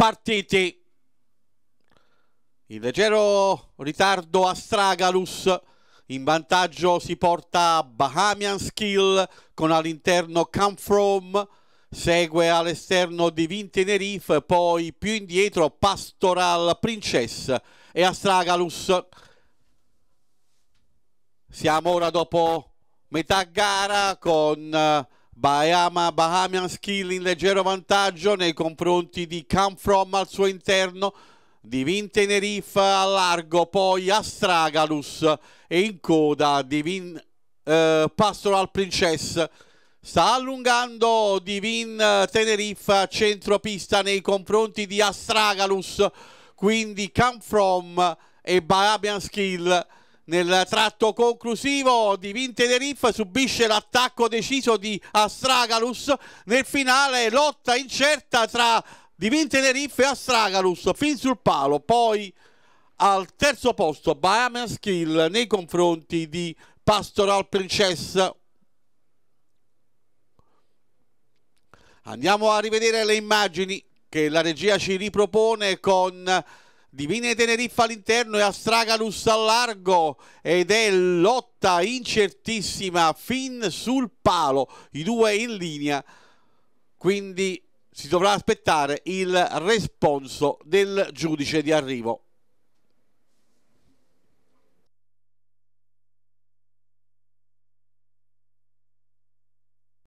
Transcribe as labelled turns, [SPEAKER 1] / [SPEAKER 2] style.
[SPEAKER 1] partiti. In leggero ritardo a Stragalus, in vantaggio si porta Bahamian Skill con all'interno Come From, segue all'esterno di Tenerife, poi più indietro Pastoral Princess e Astragalus. Siamo ora dopo metà gara con... Eh, Bahama, Bahamian Skill in leggero vantaggio nei confronti di Come From al suo interno, Divin Tenerife a largo, poi Astragalus e in coda Divin eh, Pastoral Princess. Sta allungando Divin eh, Tenerife a centropista nei confronti di Astragalus, quindi Come From e Bahamian Skill nel tratto conclusivo di Vintenerif subisce l'attacco deciso di Astragalus. Nel finale lotta incerta tra Divin Tenerife e Astragalus fin sul palo. Poi al terzo posto Bahamian Skill nei confronti di Pastoral Princess. Andiamo a rivedere le immagini che la regia ci ripropone con Divine Teneriffa all'interno e Astragalus al largo ed è lotta incertissima fin sul palo, i due in linea, quindi si dovrà aspettare il responso del giudice di arrivo.